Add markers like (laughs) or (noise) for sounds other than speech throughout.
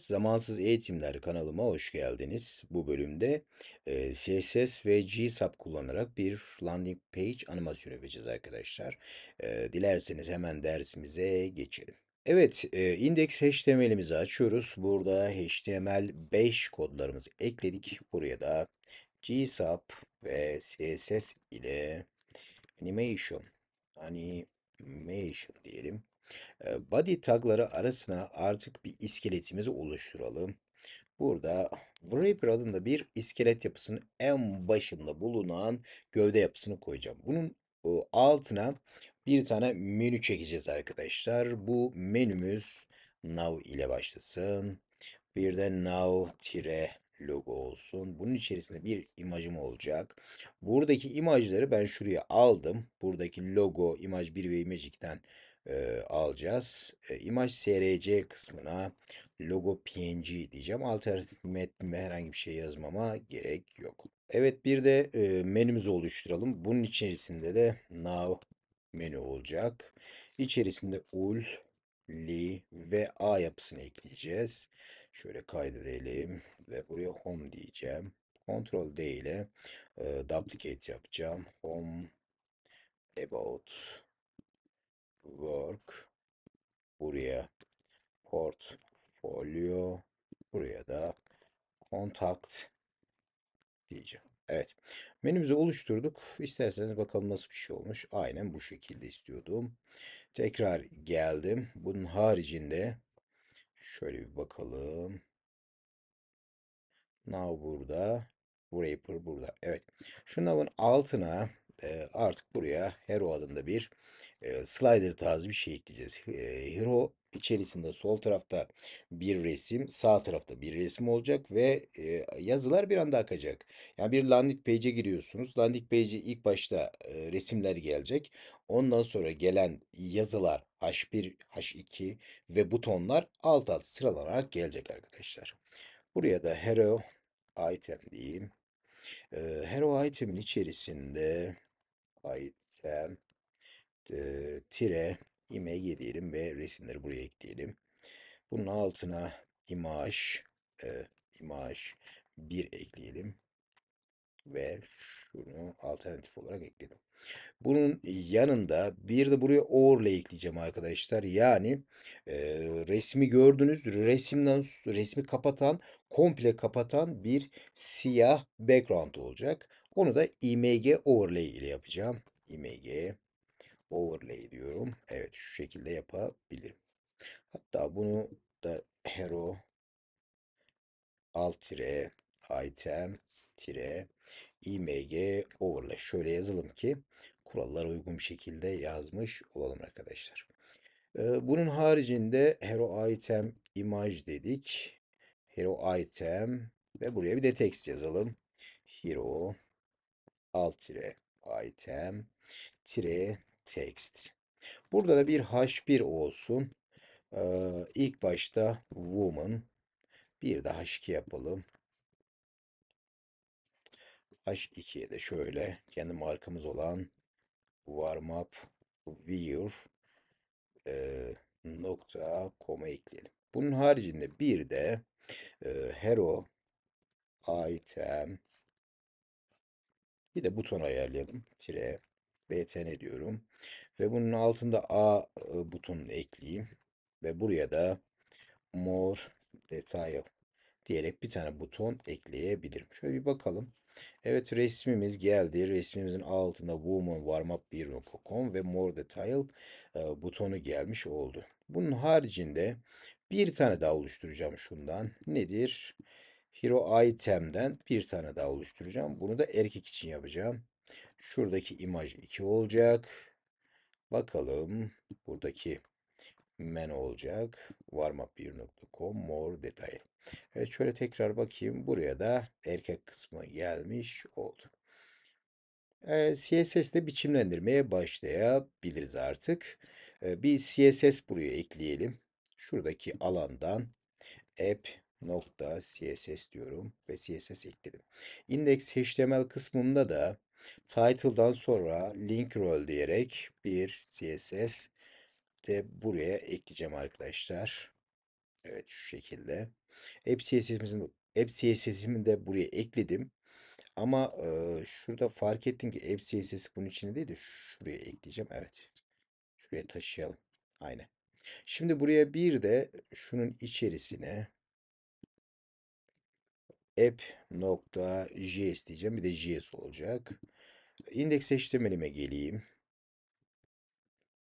Zamansız Eğitimler kanalıma hoş geldiniz. Bu bölümde e, CSS ve GSAP kullanarak bir landing page animasyonu yapacağız arkadaşlar. E, dilerseniz hemen dersimize geçelim. Evet, e, index HTML'imizi açıyoruz. Burada HTML5 kodlarımızı ekledik. Buraya da GSAP ve CSS ile animation, animation diyelim. Body tagları arasına artık bir iskeletimizi oluşturalım. Burada Wrapper adında bir iskelet yapısının en başında bulunan gövde yapısını koyacağım. Bunun altına bir tane menü çekeceğiz arkadaşlar. Bu menümüz now ile başlasın. Bir de now tire logo olsun. Bunun içerisinde bir imajım olacak. Buradaki imajları ben şuraya aldım. Buradaki logo, imaj 1 ve imaj 2'den e, alacağız. E, imaj src kısmına logo png diyeceğim. Alternatif metni ve herhangi bir şey yazmama gerek yok. Evet bir de e, menümüzü oluşturalım. Bunun içerisinde de now menü olacak. İçerisinde ul, li ve a yapısını ekleyeceğiz. Şöyle kaydedelim ve buraya home diyeceğim. Ctrl D ile e, duplicate yapacağım. Home about work buraya portfolio, buraya da contact diyeceğim. Evet. Menümüzü oluşturduk. İsterseniz bakalım nasıl bir şey olmuş. Aynen bu şekilde istiyordum. Tekrar geldim. Bunun haricinde şöyle bir bakalım. Now burada. Wrapper burada. Evet. Şu nav'ın altına e, artık buraya Hero adında bir e, slider tarzı bir şey ekleyeceğiz. E, hero içerisinde sol tarafta bir resim, sağ tarafta bir resim olacak ve e, yazılar bir anda akacak. Yani bir landing page'e giriyorsunuz. Landing page'e ilk başta e, resimler gelecek. Ondan sonra gelen yazılar H1, H2 ve butonlar alt alta sıralanarak gelecek arkadaşlar. Buraya da hero item diyeyim. E, hero item'in içerisinde item e, tire img diyelim ve resimleri buraya ekleyelim. Bunun altına imaj e, imaj 1 ekleyelim ve şunu alternatif olarak ekledim. Bunun yanında bir de buraya overlay ekleyeceğim arkadaşlar. Yani e, resmi gördünüz. Resimden resmi kapatan, komple kapatan bir siyah background olacak. Onu da img overlay ile yapacağım. img overlay diyorum. Evet şu şekilde yapabilirim. Hatta bunu da hero alt tire item tire img overlay şöyle yazalım ki kurallara uygun bir şekilde yazmış olalım arkadaşlar. Ee, bunun haricinde hero item Image dedik. Hero item ve buraya bir de text yazalım. Hero alt tire item tire text. Burada da bir H1 olsun. Ee, ilk başta woman. Bir de H2 yapalım. H2'ye de şöyle kendi markamız olan warm up wear e, nokta koma ekleyelim. Bunun haricinde bir de e, hero item bir de buton ayarlayalım. Tire btn diyorum. Ve bunun altında a butonunu ekleyeyim. Ve buraya da more detail diyerek bir tane buton ekleyebilirim. Şöyle bir bakalım. Evet resmimiz geldi. Resmimizin altında woman warmup 1.com ve more detail butonu gelmiş oldu. Bunun haricinde bir tane daha oluşturacağım şundan. Nedir? Hero item'den bir tane daha oluşturacağım. Bunu da erkek için yapacağım. Şuradaki imaj 2 olacak. Bakalım buradaki men olacak. Warmup1.com more detay. Evet şöyle tekrar bakayım. Buraya da erkek kısmı gelmiş oldu. E, CSS'de biçimlendirmeye başlayabiliriz artık. bir CSS buraya ekleyelim. Şuradaki alandan app css diyorum ve css ekledim. Index html kısmında da Title'dan sonra link role diyerek bir CSS de buraya ekleyeceğim arkadaşlar. Evet şu şekilde. App CSS'imizin App CSS'imi de buraya ekledim. Ama e, şurada fark ettim ki App CSS bunun içine değil de şuraya ekleyeceğim. Evet. Şuraya taşıyalım. Aynen. Şimdi buraya bir de şunun içerisine app.js diyeceğim. Bir de js olacak. İndeksleştirmelime geleyim.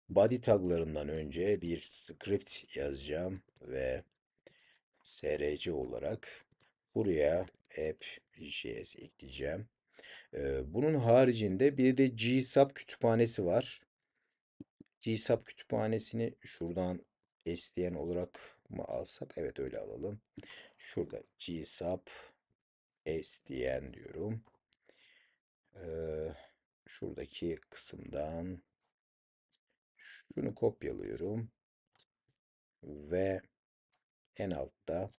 Body taglarından önce bir script yazacağım ve src olarak buraya app.js ekleyeceğim. Bunun haricinde bir de gsub kütüphanesi var. gsub kütüphanesini şuradan SDN olarak mı alsak? Evet öyle alalım. Şurada gsub SDN diyorum şuradaki kısımdan şunu kopyalıyorum. Ve en altta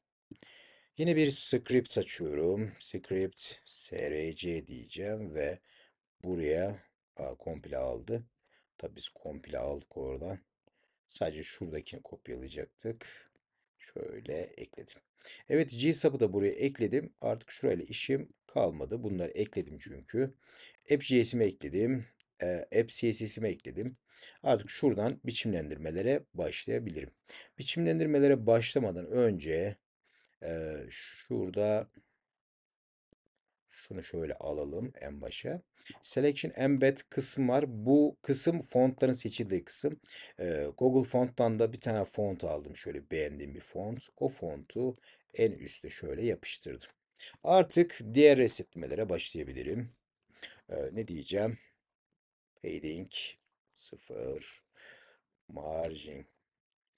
yine bir script açıyorum. Script src diyeceğim ve buraya a, komple aldı. Tabi biz komple aldık oradan. Sadece şuradakini kopyalayacaktık. Şöyle ekledim. Evet Gsapı da buraya ekledim. Artık şurayla işim kalmadı. Bunları ekledim çünkü. App.js'imi ekledim. E, ekledim. Artık şuradan biçimlendirmelere başlayabilirim. Biçimlendirmelere başlamadan önce şurada şunu şöyle alalım en başa. Selection Embed kısım var. Bu kısım fontların seçildiği kısım. Google Font'tan da bir tane font aldım. Şöyle beğendiğim bir font. O fontu en üstte şöyle yapıştırdım. Artık diğer resetlemelere başlayabilirim. Ee, ne diyeceğim? Heading 0 margin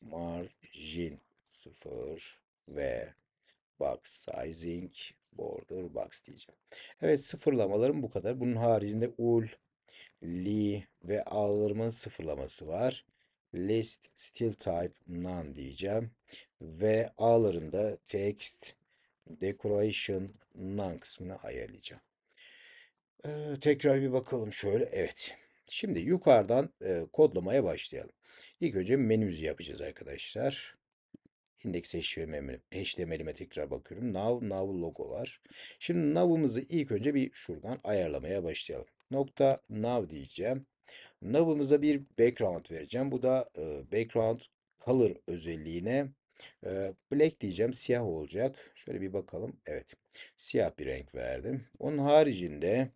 margin 0 ve box sizing border box diyeceğim. Evet sıfırlamalarım bu kadar. Bunun haricinde ul, li ve ağlarımın sıfırlaması var. List still type none diyeceğim. Ve ağlarında text Decoration None kısmını ayarlayacağım. Ee, tekrar bir bakalım şöyle. Evet. Şimdi yukarıdan e, kodlamaya başlayalım. İlk önce menümüzü yapacağız arkadaşlar. İndeks HTML, HTML'ime tekrar bakıyorum. Now, Now logo var. Şimdi Now'ımızı ilk önce bir şuradan ayarlamaya başlayalım. Nokta Now diyeceğim. Nav'ımıza bir background vereceğim. Bu da e, background color özelliğine Black diyeceğim siyah olacak. Şöyle bir bakalım. Evet siyah bir renk verdim. Onun haricinde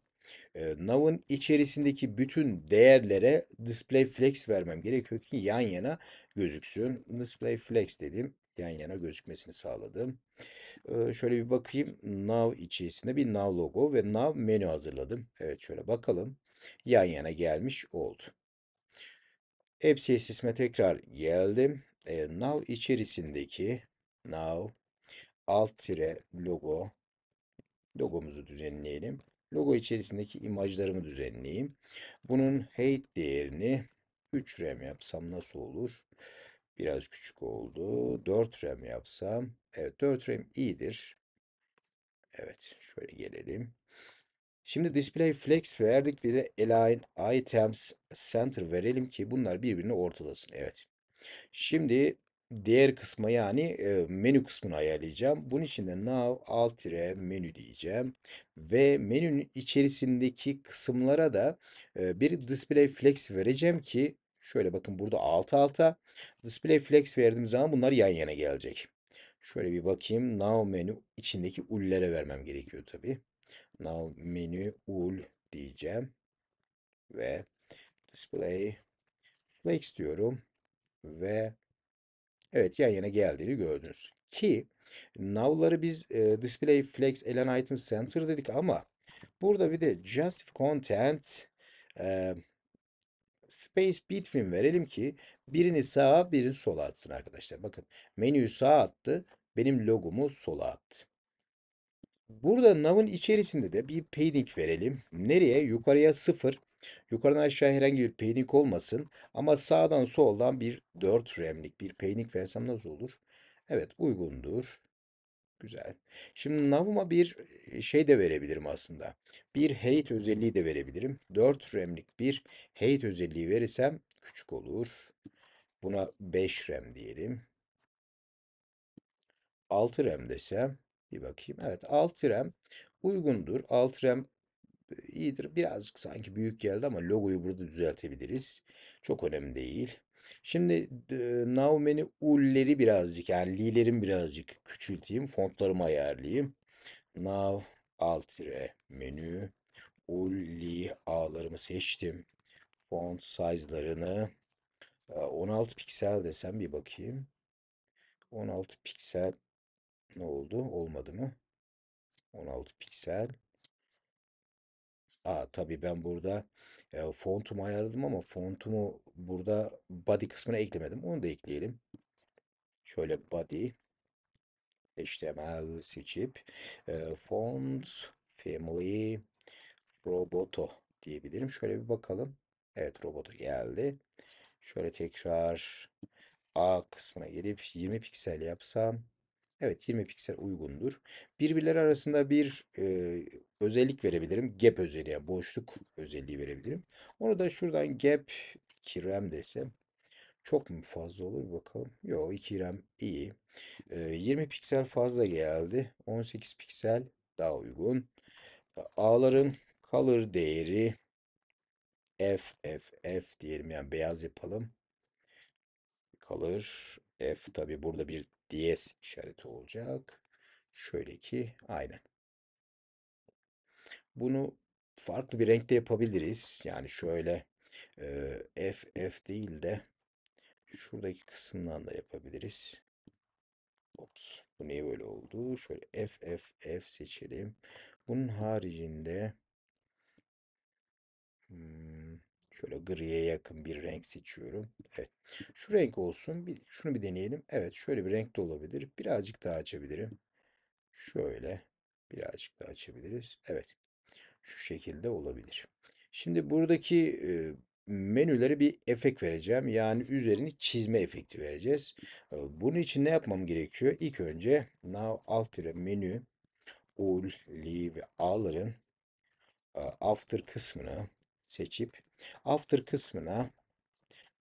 Nav'ın içerisindeki bütün değerlere display flex vermem gerekiyor ki yan yana gözüksün. Display flex dedim. Yan yana gözükmesini sağladım. Şöyle bir bakayım. Nav içerisinde bir Nav logo ve Nav menü hazırladım. Evet şöyle bakalım. Yan yana gelmiş oldu. Hepsi sisteme tekrar geldim e, now içerisindeki now alt tire logo logomuzu düzenleyelim. Logo içerisindeki imajlarımı düzenleyeyim. Bunun height değerini 3 RAM yapsam nasıl olur? Biraz küçük oldu. 4 RAM yapsam. Evet 4 RAM iyidir. Evet şöyle gelelim. Şimdi display flex verdik bir de align items center verelim ki bunlar birbirini ortalasın. Evet. Şimdi diğer kısmı yani e, menü kısmını ayarlayacağım. Bunun için de now alt tire menü diyeceğim. Ve menünün içerisindeki kısımlara da e, bir display flex vereceğim ki şöyle bakın burada alt alta display flex verdiğim zaman bunlar yan yana gelecek. Şöyle bir bakayım. Now menü içindeki ullere vermem gerekiyor tabi. Now menü ul diyeceğim. Ve display flex diyorum ve evet yan yana geldiğini gördünüz. Ki navları biz e, display flex elan item center dedik ama burada bir de just content e, space between verelim ki birini sağa birini sola atsın arkadaşlar. Bakın menüyü sağa attı. Benim logomu sola attı. Burada nav'ın içerisinde de bir padding verelim. Nereye? Yukarıya 0, Yukarıdan aşağı herhangi bir peynik olmasın ama sağdan soldan bir 4 remlik bir peynik versem nasıl olur? Evet uygundur. Güzel. Şimdi navuma bir şey de verebilirim aslında. Bir height özelliği de verebilirim. 4 remlik bir height özelliği verirsem küçük olur. Buna 5 rem diyelim. 6 rem desem bir bakayım. Evet 6 rem uygundur. 6 rem iyidir. Birazcık sanki büyük geldi ama logoyu burada düzeltebiliriz. Çok önemli değil. Şimdi Naomi'nin ulleri birazcık yani lilerin birazcık küçülteyim. Fontlarımı ayarlayayım. Nav altire menü ulli ağlarımı seçtim. Font size'larını 16 e, piksel desem bir bakayım. 16 piksel ne oldu? Olmadı mı? 16 piksel Aa, tabii ben burada e, fontumu ayarladım ama fontumu burada body kısmına eklemedim. Onu da ekleyelim. Şöyle body HTML seçip e, font family roboto diyebilirim. Şöyle bir bakalım. Evet roboto geldi. Şöyle tekrar A kısmına gelip 20 piksel yapsam Evet 20 piksel uygundur. Birbirleri arasında bir e, özellik verebilirim. Gap özelliği, boşluk özelliği verebilirim. Onu da şuradan gap kirem desem çok mu fazla olur bakalım. Yo 2 RAM iyi. E, 20 piksel fazla geldi. 18 piksel daha uygun. Ağların color değeri F F F diyelim yani beyaz yapalım. Color F tabi burada bir diyez işareti olacak. Şöyle ki aynen. Bunu farklı bir renkte yapabiliriz. Yani şöyle e, F değil de şuradaki kısımdan da yapabiliriz. Ops, bu niye böyle oldu? Şöyle F F F seçelim. Bunun haricinde hmm, Şöyle griye yakın bir renk seçiyorum. Evet. Şu renk olsun. Bir, şunu bir deneyelim. Evet şöyle bir renk de olabilir. Birazcık daha açabilirim. Şöyle birazcık daha açabiliriz. Evet. Şu şekilde olabilir. Şimdi buradaki e, menülere bir efekt vereceğim. Yani üzerini çizme efekti vereceğiz. E, bunun için ne yapmam gerekiyor? İlk önce now alt menü ul, li ve alır'ın e, after kısmını seçip after kısmına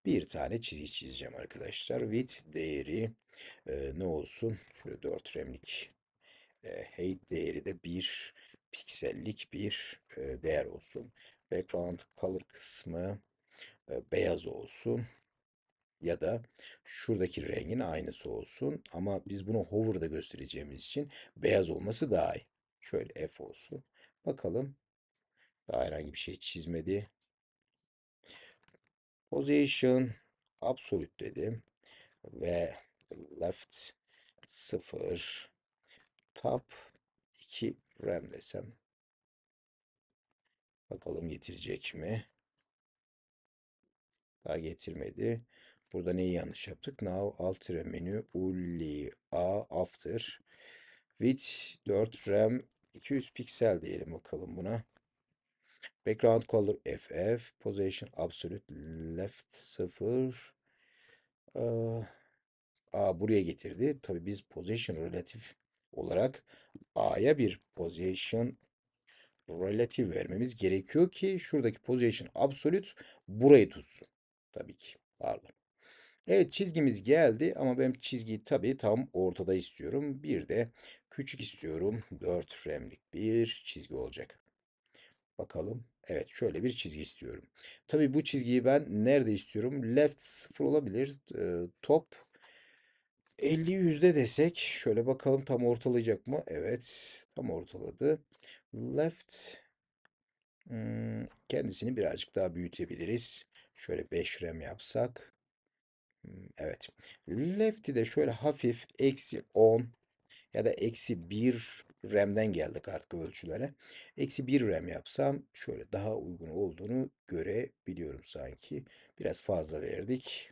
bir tane çizgi çizeceğim arkadaşlar. With değeri e, ne olsun? Şöyle 4 remlik e, height değeri de 1 piksellik bir e, değer olsun. Background color kısmı e, beyaz olsun ya da şuradaki rengin aynısı olsun ama biz bunu hover'da göstereceğimiz için beyaz olması daha iyi. Şöyle F olsun. Bakalım daha herhangi bir şey çizmedi. Position absolute dedim. Ve left 0 top 2 rem desem. Bakalım getirecek mi? Daha getirmedi. Burada neyi yanlış yaptık? Now rem menü only a after with 4 RAM 200 piksel diyelim bakalım buna. Background color FF. Position absolute left 0. A buraya getirdi. Tabii biz position relatif olarak A'ya bir position relatif vermemiz gerekiyor ki şuradaki position absolute burayı tutsun. Tabii ki. Pardon. Evet çizgimiz geldi ama ben çizgiyi tabii tam ortada istiyorum. Bir de küçük istiyorum. 4 remlik bir çizgi olacak. Bakalım. Evet şöyle bir çizgi istiyorum. Tabii bu çizgiyi ben nerede istiyorum? Left 0 olabilir. E, top 50 yüzde desek şöyle bakalım tam ortalayacak mı? Evet tam ortaladı. Left hmm, kendisini birazcık daha büyütebiliriz. Şöyle 5 rem yapsak. Hmm, evet. Left'i de şöyle hafif eksi 10 ya da eksi 1 RAM'den geldik artık ölçülere. Eksi 1 RAM yapsam şöyle daha uygun olduğunu görebiliyorum sanki. Biraz fazla verdik.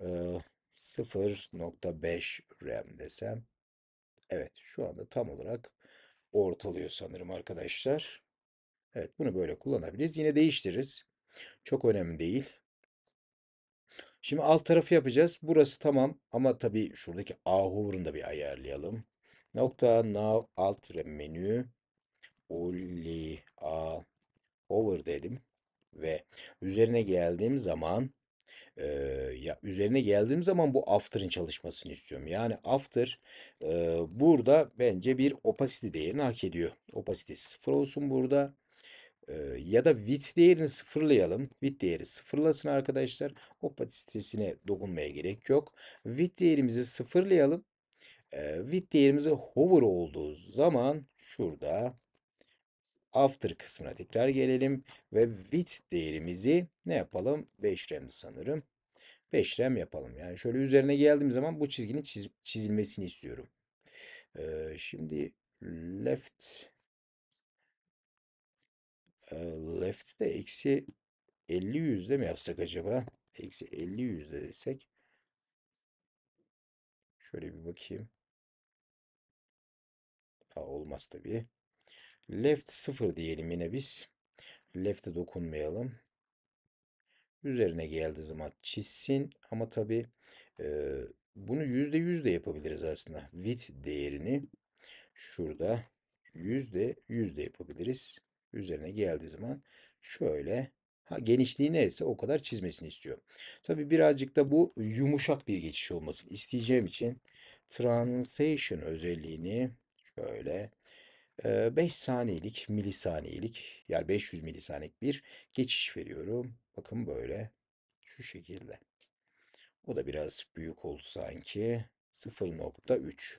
Ee, 0.5 RAM desem. Evet şu anda tam olarak ortalıyor sanırım arkadaşlar. Evet bunu böyle kullanabiliriz. Yine değiştiririz. Çok önemli değil. Şimdi alt tarafı yapacağız. Burası tamam ama tabii şuradaki A hover'ını da bir ayarlayalım. Nokta now alt menü uli a over dedim ve üzerine geldiğim zaman e, ya üzerine geldiğim zaman bu after'ın çalışmasını istiyorum. Yani after e, burada bence bir opacity değerini hak ediyor. Opacity sıfır olsun burada. E, ya da width değerini sıfırlayalım. Width değeri sıfırlasın arkadaşlar. Opacitesine dokunmaya gerek yok. Width değerimizi sıfırlayalım e, with değerimizi hover olduğu zaman şurada after kısmına tekrar gelelim ve with değerimizi ne yapalım? 5 rem sanırım. 5 rem yapalım. Yani şöyle üzerine geldiğim zaman bu çizginin çiz çizilmesini istiyorum. Ee, şimdi left left de eksi 50 yüzde mi yapsak acaba? Eksi 50 yüzde desek. Şöyle bir bakayım. A olmaz tabii. Left 0 diyelim yine biz. Left'e dokunmayalım. Üzerine geldiği zaman çizsin. Ama tabii e, bunu %100 de yapabiliriz aslında. Width değerini şurada %100 de yapabiliriz. Üzerine geldiği zaman şöyle Ha, genişliği neyse o kadar çizmesini istiyor. Tabi birazcık da bu yumuşak bir geçiş olmasını isteyeceğim için translation özelliğini Şöyle. 5 saniyelik, milisaniyelik yani 500 milisaniyelik bir geçiş veriyorum. Bakın böyle şu şekilde. O da biraz büyük oldu sanki. 0.3.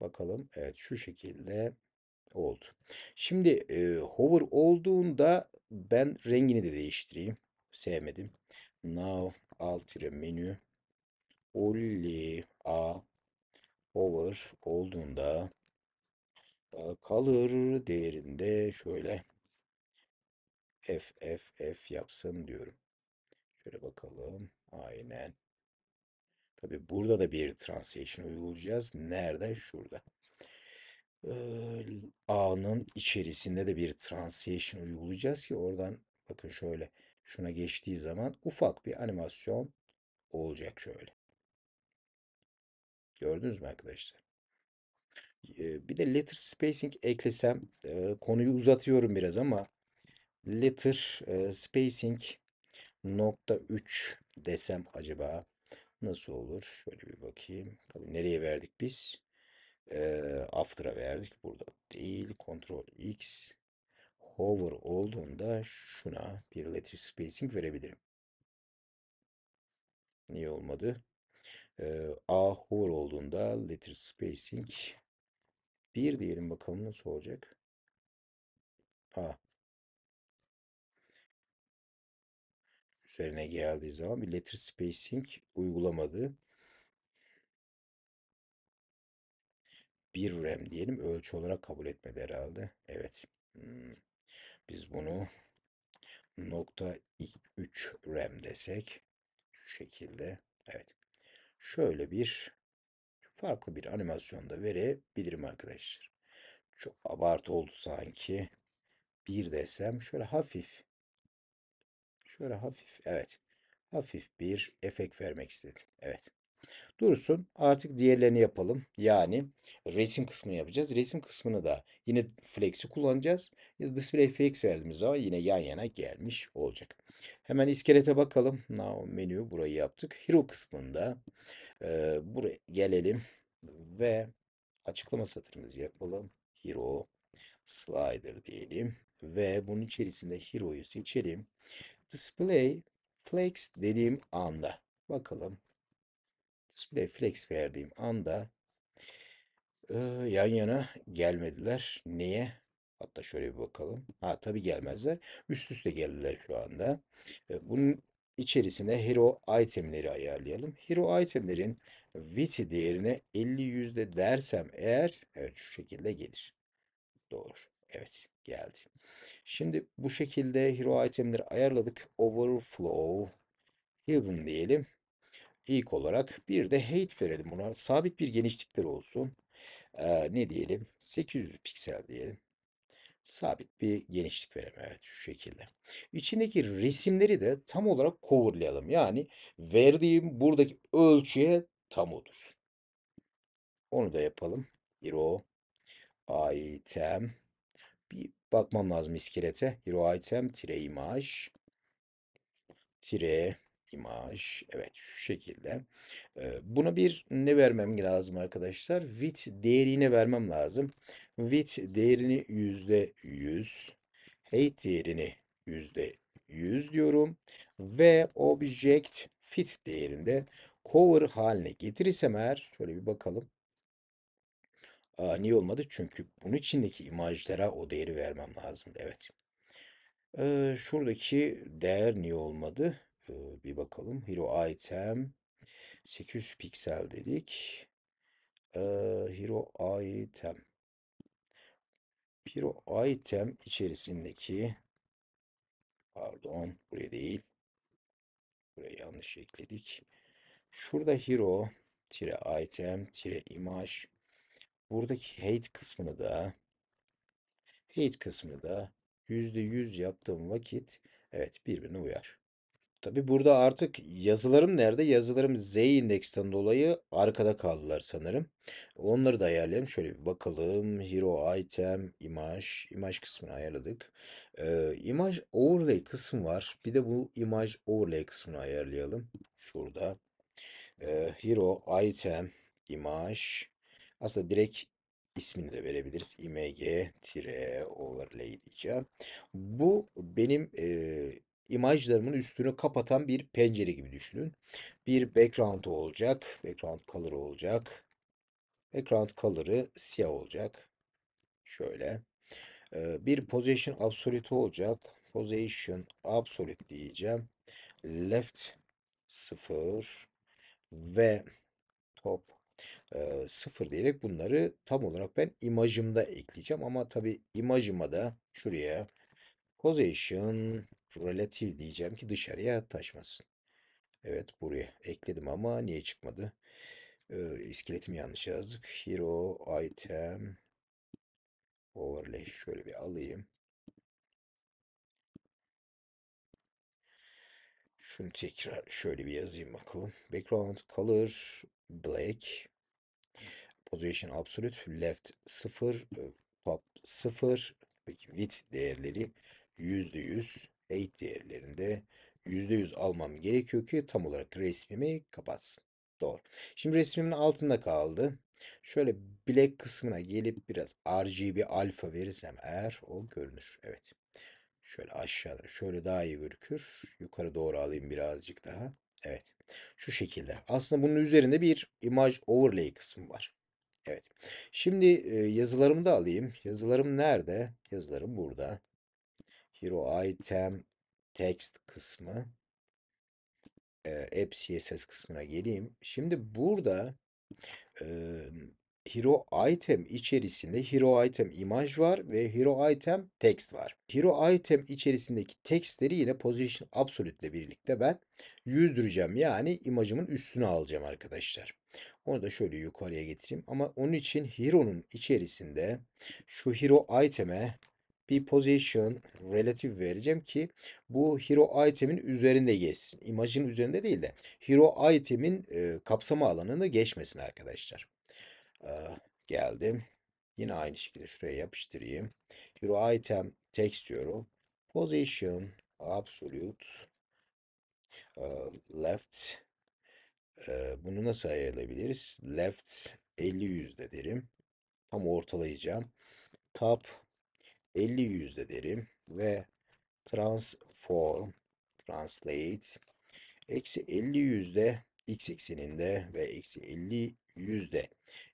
Bakalım. Evet şu şekilde oldu. Şimdi e, hover olduğunda ben rengini de değiştireyim. Sevmedim. Now alt menü. only A over olduğunda e, kalır değerinde şöyle f f f yapsın diyorum. Şöyle bakalım. Aynen. Tabi burada da bir translation uygulayacağız. Nerede? Şurada. E, A'nın içerisinde de bir translation uygulayacağız ki oradan bakın şöyle şuna geçtiği zaman ufak bir animasyon olacak şöyle. Gördünüz mü arkadaşlar? Bir de letter spacing eklesem konuyu uzatıyorum biraz ama letter spacing nokta 3 desem acaba nasıl olur? Şöyle bir bakayım. Tabii nereye verdik biz? After'a verdik. Burada değil. Ctrl X hover olduğunda şuna bir letter spacing verebilirim. Niye olmadı? E, A hover olduğunda letter spacing 1 diyelim bakalım nasıl olacak. A. Üzerine geldiği zaman bir letter spacing uygulamadı. 1 rem diyelim ölçü olarak kabul etmedi herhalde. Evet. Hmm. Biz bunu nokta 3 rem desek şu şekilde. Evet şöyle bir farklı bir animasyonda verebilirim arkadaşlar. Çok abartı oldu sanki. Bir desem şöyle hafif. Şöyle hafif. Evet. Hafif bir efekt vermek istedim. Evet. Dursun. Artık diğerlerini yapalım. Yani resim kısmını yapacağız. Resim kısmını da yine flex'i kullanacağız. Ya da display flex verdiğimiz zaman yine yan yana gelmiş olacak. Hemen iskelete bakalım. Now menü burayı yaptık. Hero kısmında e, buraya gelelim ve açıklama satırımızı yapalım. Hero slider diyelim ve bunun içerisinde hero'yu seçelim. Display flex dediğim anda bakalım. Display flex verdiğim anda e, yan yana gelmediler. Niye? Hatta şöyle bir bakalım. Ha tabii gelmezler. Üst üste geldiler şu anda. E, bunun içerisine hero itemleri ayarlayalım. Hero itemlerin witty değerine 50 yüzde dersem eğer evet şu şekilde gelir. Doğru. Evet geldi. Şimdi bu şekilde hero itemleri ayarladık. Overflow hidden diyelim. İlk olarak bir de height verelim buna. Sabit bir genişlikleri olsun. Ee, ne diyelim? 800 piksel diyelim sabit bir genişlik verelim. Evet şu şekilde. İçindeki resimleri de tam olarak coverlayalım. Yani verdiğim buradaki ölçüye tam otursun. Onu da yapalım. Hero item bir bakmam lazım iskelete. Hero item tire imaj tire imaj. Evet şu şekilde. Buna bir ne vermem lazım arkadaşlar? Width değerini vermem lazım. Width değerini yüzde yüz. Height değerini yüzde yüz diyorum. Ve object fit değerinde cover haline getirirsem eğer şöyle bir bakalım. Aa, niye olmadı? Çünkü bunun içindeki imajlara o değeri vermem lazım. Evet. Ee, şuradaki değer niye olmadı? Ee, bir bakalım. Hero item 800 piksel dedik. Ee, hero item. Hero item içerisindeki pardon buraya değil. Buraya yanlış ekledik. Şurada hero tire item tire image buradaki hate kısmını da hate kısmını da %100 yaptığım vakit evet birbirine uyar. Tabi burada artık yazılarım nerede? Yazılarım Z indeksten dolayı arkada kaldılar sanırım. Onları da ayarlayalım. Şöyle bir bakalım. Hero item, imaj. imaj kısmını ayarladık. Ee, imaj overlay kısmı var. Bir de bu imaj overlay kısmını ayarlayalım. Şurada. Ee, hero item, imaj. Aslında direkt ismini de verebiliriz. img-overlay diyeceğim. Bu benim e, imajlarımın üstünü kapatan bir pencere gibi düşünün. Bir background olacak. Background color olacak. Background color'ı siyah olacak. Şöyle. Ee, bir position absolute olacak. Position absolute diyeceğim. Left 0 ve top 0 e, diyerek bunları tam olarak ben imajımda ekleyeceğim. Ama tabi imajıma da şuraya position relative diyeceğim ki dışarıya taşmasın. Evet buraya ekledim ama niye çıkmadı? Ee, yanlış yazdık. Hero item overlay şöyle bir alayım. Şunu tekrar şöyle bir yazayım bakalım. Background color black. Position absolute left 0 top 0 peki width değerleri %100 eğit değerlerinde %100 almam gerekiyor ki tam olarak resmimi kapatsın. Doğru. Şimdi resmimin altında kaldı. Şöyle bilek kısmına gelip biraz RGB alfa verirsem eğer o görünür. Evet. Şöyle aşağıda şöyle daha iyi görükür. Yukarı doğru alayım birazcık daha. Evet. Şu şekilde. Aslında bunun üzerinde bir image overlay kısmı var. Evet. Şimdi e, yazılarımı da alayım. Yazılarım nerede? Yazılarım burada. Hero item text kısmı e, app CSS kısmına geleyim. Şimdi burada e, hero item içerisinde hero item imaj var ve hero item text var. Hero item içerisindeki textleri yine position absolute ile birlikte ben yüzdüreceğim. Yani imajımın üstüne alacağım arkadaşlar. Onu da şöyle yukarıya getireyim. Ama onun için hero'nun içerisinde şu hero item'e bir position relative vereceğim ki bu hero item'in üzerinde geçsin. İmajın üzerinde değil de hero item'in e, kapsama alanını geçmesin arkadaşlar. E, geldim. Yine aynı şekilde şuraya yapıştırayım. Hero item text diyorum. Position absolute e, left e, bunu nasıl ayarlayabiliriz? Left 50 yüzde derim. Tam ortalayacağım. Top 50 yüzde derim ve transform translate eksi 50 yüzde x ekseninde ve eksi 50 yüzde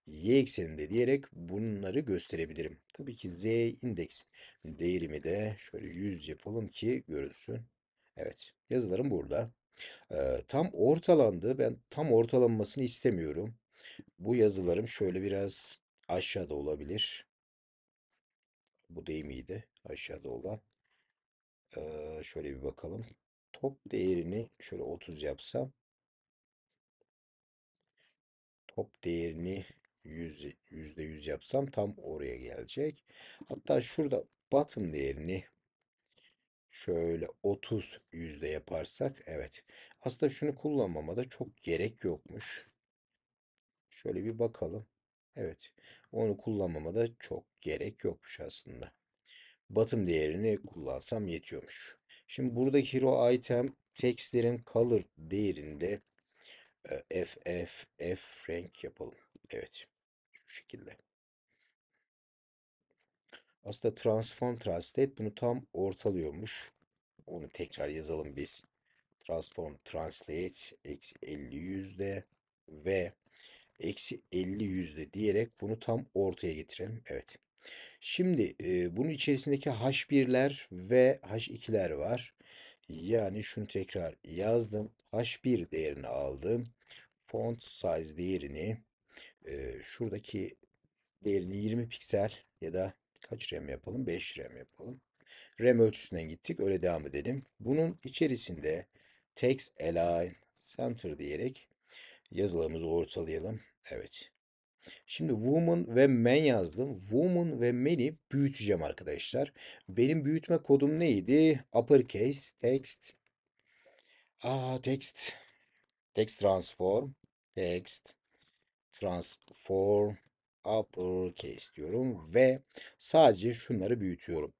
y ekseninde diyerek bunları gösterebilirim. Tabii ki z indeks değerimi de şöyle 100 yapalım ki görülsün. Evet yazılarım burada. Ee, tam ortalandı. Ben tam ortalanmasını istemiyorum. Bu yazılarım şöyle biraz aşağıda olabilir. Bu değil Aşağıda olan. Ee, şöyle bir bakalım. Top değerini şöyle 30 yapsam. Top değerini yüzde yüz yapsam tam oraya gelecek. Hatta şurada bottom değerini şöyle 30 yüzde yaparsak evet. Aslında şunu kullanmama da çok gerek yokmuş. Şöyle bir bakalım. Evet. Onu kullanmama da çok gerek yokmuş aslında. Batım değerini kullansam yetiyormuş. Şimdi burada hero item textlerin color değerinde f f f renk yapalım. Evet. Şu şekilde. Aslında transform translate bunu tam ortalıyormuş. Onu tekrar yazalım biz. Transform translate x 50 yüzde ve eksi 50 yüzde diyerek bunu tam ortaya getirelim. Evet. Şimdi e, bunun içerisindeki H1'ler ve H2'ler var. Yani şunu tekrar yazdım. H1 değerini aldım. Font size değerini e, şuradaki değerini 20 piksel ya da kaç RAM yapalım? 5 RAM yapalım. RAM ölçüsünden gittik. Öyle devam edelim. Bunun içerisinde text align center diyerek yazılarımızı ortalayalım. Evet. Şimdi woman ve men yazdım. Woman ve men'i büyüteceğim arkadaşlar. Benim büyütme kodum neydi? Uppercase text. Aa text. Text transform. Text transform uppercase diyorum ve sadece şunları büyütüyorum.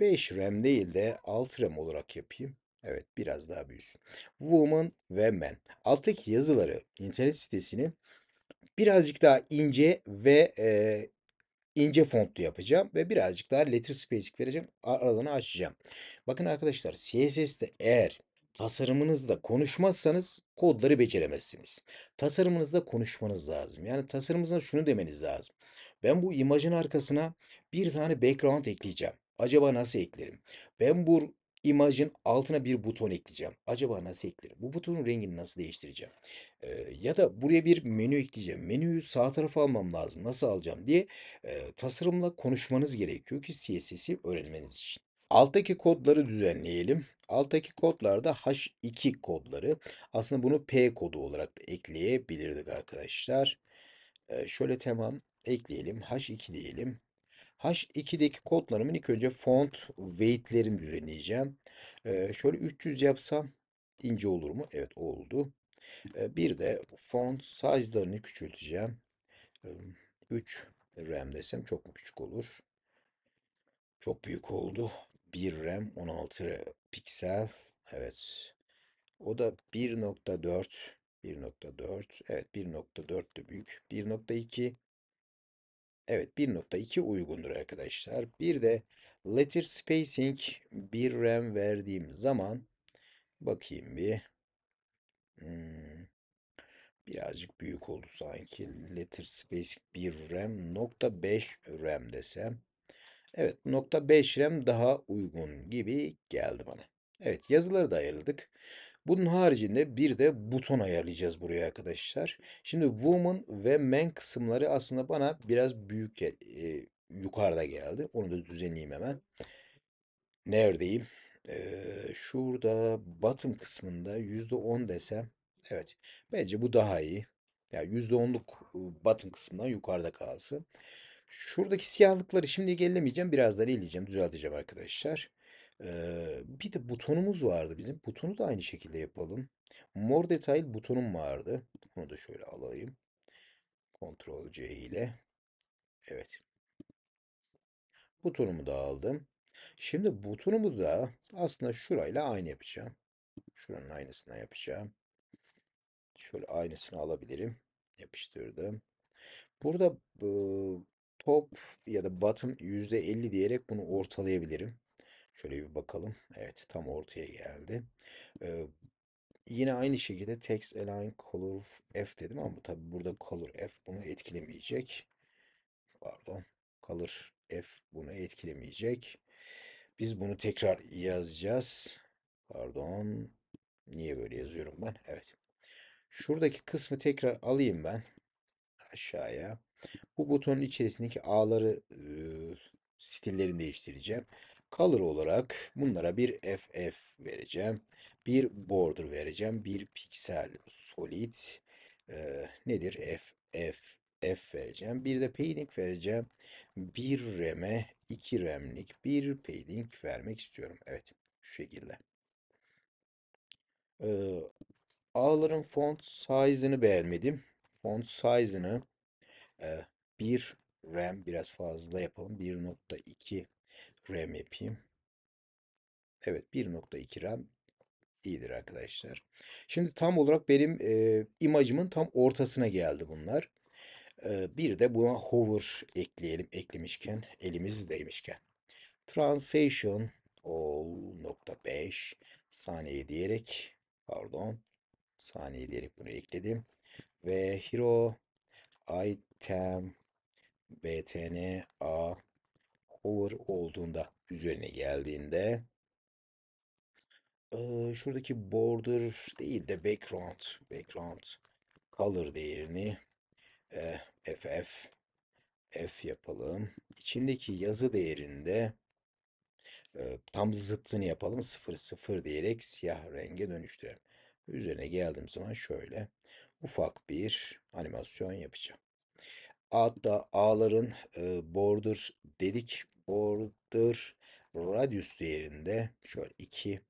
5 RAM değil de 6 RAM olarak yapayım. Evet biraz daha büyüsün. Woman ve Men. Alttaki yazıları internet sitesini birazcık daha ince ve e, ince fontlu yapacağım ve birazcık daha letter spacing vereceğim. Aralığını açacağım. Bakın arkadaşlar CSS'de eğer tasarımınızda konuşmazsanız kodları beceremezsiniz. Tasarımınızda konuşmanız lazım. Yani tasarımınızda şunu demeniz lazım. Ben bu imajın arkasına bir tane background ekleyeceğim. Acaba nasıl eklerim? Ben bu imajın altına bir buton ekleyeceğim. Acaba nasıl eklerim? Bu butonun rengini nasıl değiştireceğim? Ee, ya da buraya bir menü ekleyeceğim. Menüyü sağ tarafa almam lazım. Nasıl alacağım diye e, tasarımla konuşmanız gerekiyor ki CSS'i öğrenmeniz için. Alttaki kodları düzenleyelim. Alttaki kodlarda H2 kodları. Aslında bunu P kodu olarak da ekleyebilirdik arkadaşlar. Ee, şöyle tamam ekleyelim. H2 diyelim. H2'deki kodlarımın ilk önce font weight'lerini düzenleyeceğim. Ee, şöyle 300 yapsam ince olur mu? Evet oldu. Ee, bir de font size'larını küçülteceğim. Ee, 3 RAM desem çok mu küçük olur? Çok büyük oldu. 1 RAM 16 piksel. Evet. O da 1.4 1.4 evet 1.4 de büyük. 1.2 Evet 1.2 uygundur arkadaşlar. Bir de letter spacing 1 RAM verdiğim zaman bakayım bir hmm, birazcık büyük oldu sanki. Letter spacing 1 RAM nokta 5 RAM desem. Evet nokta 5 RAM daha uygun gibi geldi bana. Evet yazıları da ayırdık. Bunun haricinde bir de buton ayarlayacağız buraya arkadaşlar. Şimdi woman ve men kısımları aslında bana biraz büyük e, yukarıda geldi. Onu da düzenleyeyim hemen. Neredeyim? Ee, şurada bottom kısmında %10 desem evet bence bu daha iyi. Ya yani %10'luk bottom kısmından yukarıda kalsın. Şuradaki siyahlıkları şimdi ellemeyeceğim. Birazdan eleyeceğim, düzelteceğim arkadaşlar bir de butonumuz vardı bizim. Butonu da aynı şekilde yapalım. Mor detaylı butonum vardı. Bunu da şöyle alayım. Ctrl C ile. Evet. Butonumu da aldım. Şimdi butonumu da aslında şurayla aynı yapacağım. Şuranın aynısına yapacağım. Şöyle aynısını alabilirim. Yapıştırdım. Burada e, top ya da bottom %50 diyerek bunu ortalayabilirim. Şöyle bir bakalım. Evet tam ortaya geldi. Ee, yine aynı şekilde text align color f dedim ama tabi burada color f bunu etkilemeyecek. Pardon. Color f bunu etkilemeyecek. Biz bunu tekrar yazacağız. Pardon. Niye böyle yazıyorum ben? Evet. Şuradaki kısmı tekrar alayım ben. Aşağıya. Bu butonun içerisindeki ağları e, stillerini değiştireceğim. Color olarak bunlara bir FF vereceğim. Bir border vereceğim. Bir piksel solid e, nedir? FF F vereceğim. Bir de padding vereceğim. Bir reme, iki remlik bir padding vermek istiyorum. Evet. Şu şekilde. Ee, A'ların font size'ını beğenmedim. Font size'ını e, bir rem biraz fazla yapalım. 1.2 RAM yapayım. Evet 1.2 RAM iyidir arkadaşlar. Şimdi tam olarak benim e, imajımın tam ortasına geldi bunlar. E, bir de buna hover ekleyelim eklemişken elimizdeymişken. Translation all.5 saniye diyerek pardon saniye diyerek bunu ekledim. Ve hero item btn a over olduğunda üzerine geldiğinde şuradaki border değil de background background color değerini eh, ff f yapalım. İçindeki yazı değerinde e, tam zıttını yapalım. 0 0 diyerek siyah renge dönüştürelim. Üzerine geldiğim zaman şöyle ufak bir animasyon yapacağım. Hatta ağların e, border dedik doğrudur. Radius değerinde şöyle 2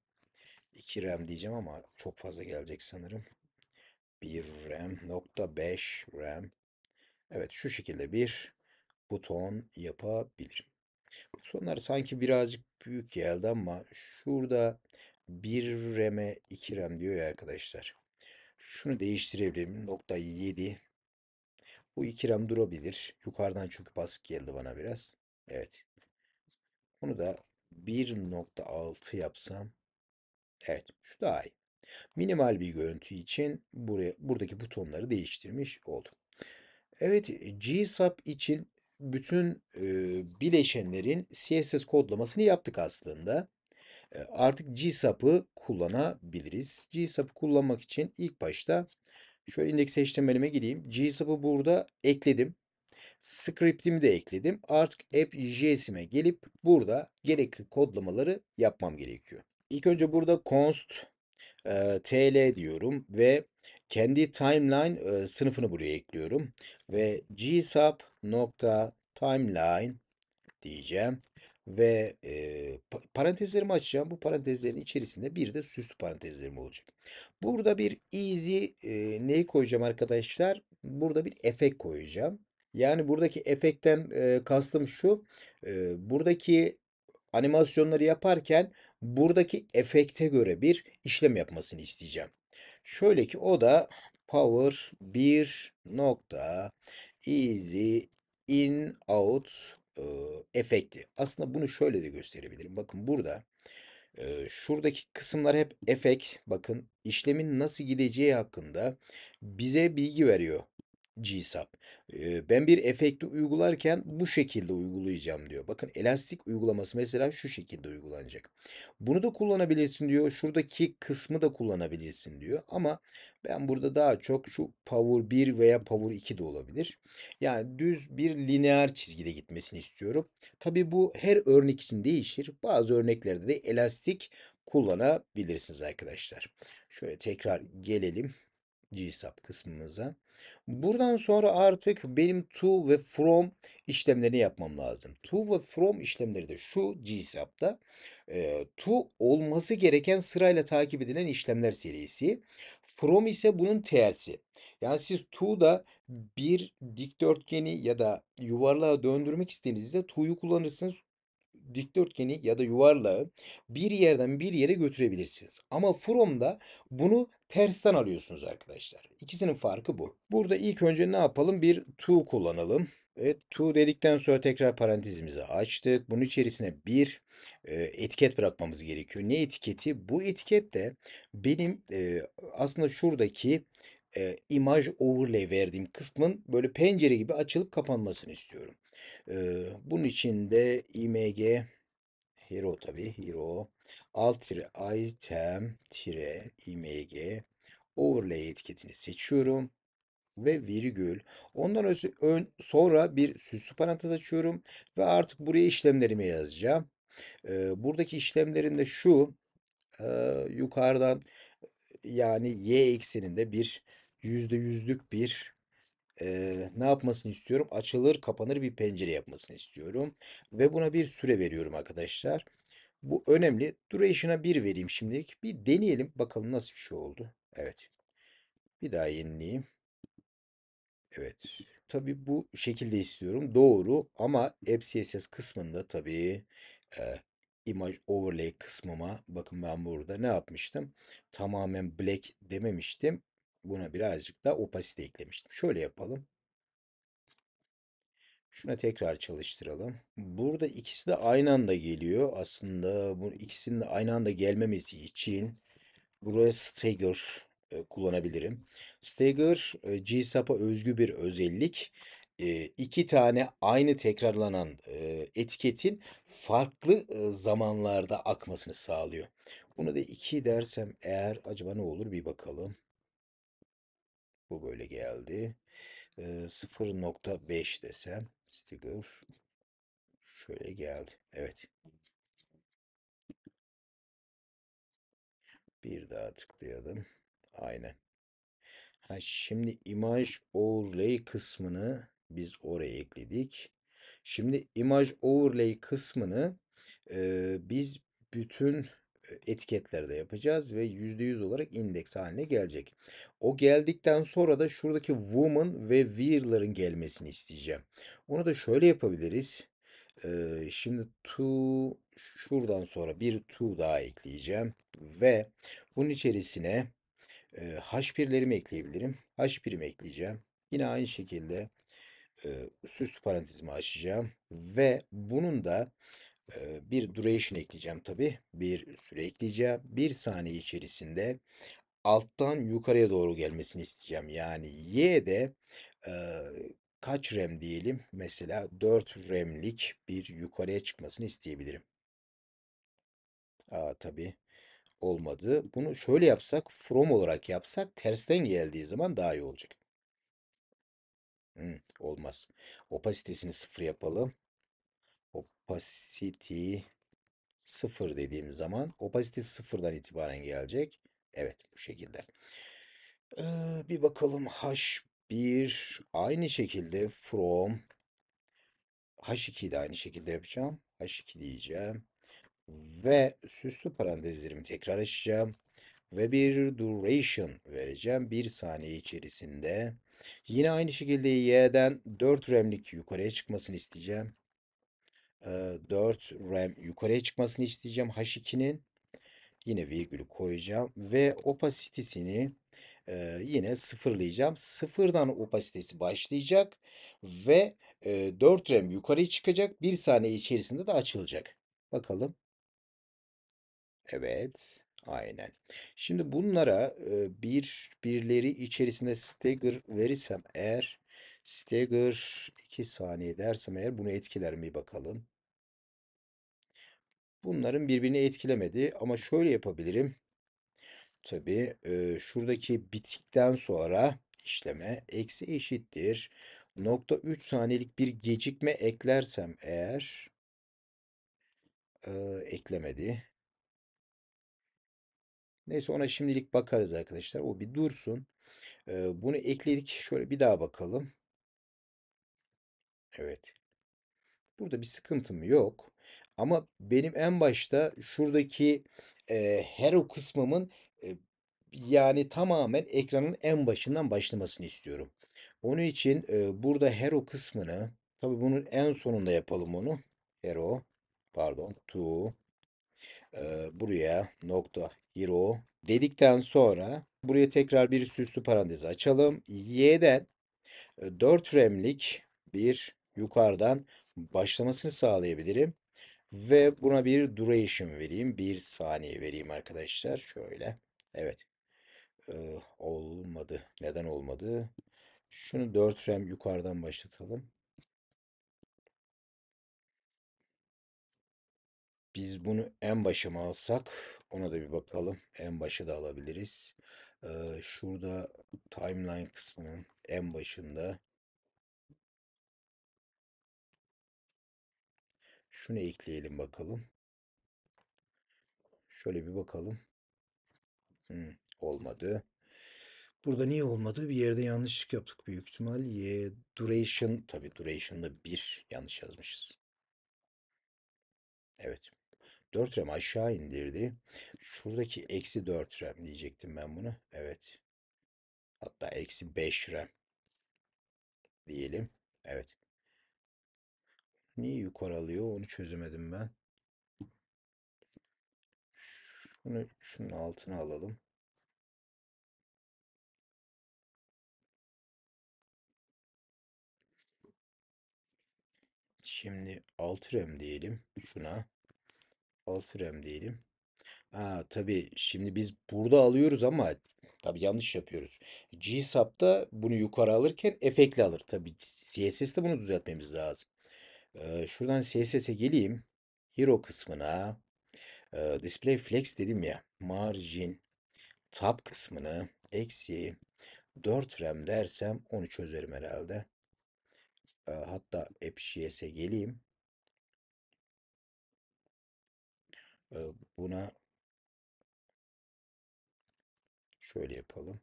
2 RAM diyeceğim ama çok fazla gelecek sanırım. 1 RAM nokta 5 RAM. Evet şu şekilde bir buton yapabilirim. Butonlar sanki birazcık büyük geldi ama şurada 1 RAM'e 2 RAM diyor ya arkadaşlar. Şunu değiştirebilirim. Nokta 7. Bu 2 RAM durabilir. Yukarıdan çünkü baskı geldi bana biraz. Evet. Bunu da 1.6 yapsam evet şu daha iyi. Minimal bir görüntü için buraya buradaki butonları değiştirmiş oldum. Evet GSAP için bütün e, bileşenlerin CSS kodlamasını yaptık aslında. E, artık GSAP'ı kullanabiliriz. GSAP'ı kullanmak için ilk başta şöyle indeks HTML'ime gideyim. GSAP'ı burada ekledim script'imi de ekledim. Artık app.js'ime gelip burada gerekli kodlamaları yapmam gerekiyor. İlk önce burada const e, tl diyorum ve kendi timeline e, sınıfını buraya ekliyorum ve gsub nokta timeline diyeceğim ve e, parantezlerimi açacağım. Bu parantezlerin içerisinde bir de süslü parantezlerim olacak. Burada bir easy e, neyi koyacağım arkadaşlar? Burada bir efekt koyacağım. Yani buradaki efektten e, kastım şu. E, buradaki animasyonları yaparken buradaki efekte göre bir işlem yapmasını isteyeceğim. Şöyle ki o da power 1 nokta easy in out e, efekti. Aslında bunu şöyle de gösterebilirim. Bakın burada e, şuradaki kısımlar hep efekt. Bakın işlemin nasıl gideceği hakkında bize bilgi veriyor. GSAP. Ben bir efekti uygularken bu şekilde uygulayacağım diyor. Bakın elastik uygulaması mesela şu şekilde uygulanacak. Bunu da kullanabilirsin diyor. Şuradaki kısmı da kullanabilirsin diyor. Ama ben burada daha çok şu power 1 veya power 2 de olabilir. Yani düz bir lineer çizgide gitmesini istiyorum. Tabi bu her örnek için değişir. Bazı örneklerde de elastik kullanabilirsiniz arkadaşlar. Şöyle tekrar gelelim gsub kısmımıza. Buradan sonra artık benim to ve from işlemlerini yapmam lazım. To ve from işlemleri de şu gsub'da e, to olması gereken sırayla takip edilen işlemler serisi. From ise bunun tersi. Yani siz to'da bir dikdörtgeni ya da yuvarlığa döndürmek istediğinizde to'yu kullanırsınız dikdörtgeni ya da yuvarlağı bir yerden bir yere götürebilirsiniz. Ama from'da bunu tersten alıyorsunuz arkadaşlar. İkisinin farkı bu. Burada ilk önce ne yapalım? Bir to kullanalım. Evet to dedikten sonra tekrar parantezimizi açtık. Bunun içerisine bir e, etiket bırakmamız gerekiyor. Ne etiketi? Bu etiket de benim e, aslında şuradaki e, imaj overlay verdiğim kısmın böyle pencere gibi açılıp kapanmasını istiyorum bunun içinde img hero tabi hero alt item tire img overlay etiketini seçiyorum ve virgül. Ondan ön, sonra bir süslü parantez açıyorum ve artık buraya işlemlerimi yazacağım. Ee, buradaki işlemlerim de şu e, yukarıdan yani y ekseninde bir yüzde yüzlük bir e, ne yapmasını istiyorum? Açılır kapanır bir pencere yapmasını istiyorum. Ve buna bir süre veriyorum arkadaşlar. Bu önemli. Duration'a bir vereyim şimdilik. Bir deneyelim. Bakalım nasıl bir şey oldu. Evet. Bir daha yenileyim. Evet. Tabi bu şekilde istiyorum. Doğru ama AppCSS kısmında tabi e, imaj overlay kısmıma bakın ben burada ne yapmıştım? Tamamen black dememiştim. Buna birazcık da opasite eklemiştim. Şöyle yapalım. Şuna tekrar çalıştıralım. Burada ikisi de aynı anda geliyor. Aslında bu ikisinin de aynı anda gelmemesi için buraya stagger e, kullanabilirim. Stagger e, GSAP'a özgü bir özellik. E, iki tane aynı tekrarlanan etiketin farklı zamanlarda akmasını sağlıyor. Bunu da iki dersem eğer acaba ne olur bir bakalım. Bu böyle geldi. E, 0.5 desem sticker şöyle geldi. Evet. Bir daha tıklayalım. Aynen. Ha, şimdi imaj overlay kısmını biz oraya ekledik. Şimdi imaj overlay kısmını e, biz bütün etiketlerde yapacağız ve %100 olarak indeks haline gelecek. O geldikten sonra da şuradaki woman ve we'ların gelmesini isteyeceğim. Onu da şöyle yapabiliriz. şimdi to şuradan sonra bir to daha ekleyeceğim ve bunun içerisine e, h1'lerimi ekleyebilirim. h1'imi ekleyeceğim. Yine aynı şekilde e, süslü parantezimi açacağım ve bunun da bir duration ekleyeceğim tabi. Bir süre ekleyeceğim. Bir saniye içerisinde alttan yukarıya doğru gelmesini isteyeceğim. Yani Y e, kaç rem diyelim? Mesela 4 remlik bir yukarıya çıkmasını isteyebilirim. Aa, tabi olmadı. Bunu şöyle yapsak, from olarak yapsak tersten geldiği zaman daha iyi olacak. Hmm, olmaz. Opasitesini sıfır yapalım opacity 0 dediğim zaman opacity 0'dan itibaren gelecek. Evet bu şekilde. Ee, bir bakalım h1 aynı şekilde from h2 de aynı şekilde yapacağım. h2 diyeceğim. Ve süslü parantezlerimi tekrar açacağım. Ve bir duration vereceğim. Bir saniye içerisinde. Yine aynı şekilde y'den 4 remlik yukarıya çıkmasını isteyeceğim. 4 RAM yukarıya çıkmasını isteyeceğim H2'nin. Yine virgülü koyacağım ve opasitesini e, yine sıfırlayacağım. Sıfırdan opasitesi başlayacak ve e, 4 RAM yukarıya çıkacak. 1 saniye içerisinde de açılacak. Bakalım. Evet. Aynen. Şimdi bunlara e, bir birleri içerisinde stagger verirsem eğer stagger 2 saniye dersem eğer bunu etkiler mi bakalım. Bunların birbirini etkilemedi ama şöyle yapabilirim. tabi e, şuradaki bitikten sonra işleme eksi eşittir. Nokta 3 saniyelik bir gecikme eklersem eğer e, eklemedi. Neyse ona şimdilik bakarız arkadaşlar. O bir dursun. E, bunu ekledik. Şöyle bir daha bakalım. Evet. Burada bir sıkıntım yok. Ama benim en başta şuradaki e, hero kısmımın e, yani tamamen ekranın en başından başlamasını istiyorum. Onun için e, burada hero kısmını tabi bunun en sonunda yapalım onu. Hero pardon to e, buraya nokta hero dedikten sonra buraya tekrar bir süslü parantezi açalım. Y'den 4 remlik bir yukarıdan başlamasını sağlayabilirim. Ve buna bir duration vereyim. Bir saniye vereyim arkadaşlar. Şöyle. Evet. Ee, olmadı. Neden olmadı? Şunu 4 RAM yukarıdan başlatalım. Biz bunu en başa mı alsak? Ona da bir bakalım. En başa da alabiliriz. Ee, şurada timeline kısmının en başında Şunu ekleyelim bakalım. Şöyle bir bakalım. Hmm, olmadı. Burada niye olmadı? Bir yerde yanlışlık yaptık büyük ihtimal. Y, duration tabi duration'da bir yanlış yazmışız. Evet. 4 RAM aşağı indirdi. Şuradaki eksi 4 RAM diyecektim ben bunu. Evet. Hatta eksi 5 RAM diyelim. Evet. Niye yukarı alıyor? Onu çözemedim ben. Şunu şunun altına alalım. Şimdi alt rem diyelim şuna. Alt rem diyelim. Aa, tabii şimdi biz burada alıyoruz ama tabii yanlış yapıyoruz. G-SAP GSAP'ta bunu yukarı alırken efektle alır. Tabii CSS'de bunu düzeltmemiz lazım şuradan CSS'e geleyim. Hero kısmına e, Display Flex dedim ya. Margin Tab kısmını eksi 4 RAM dersem onu çözerim herhalde. E, hatta AppJS'e geleyim. E, buna şöyle yapalım.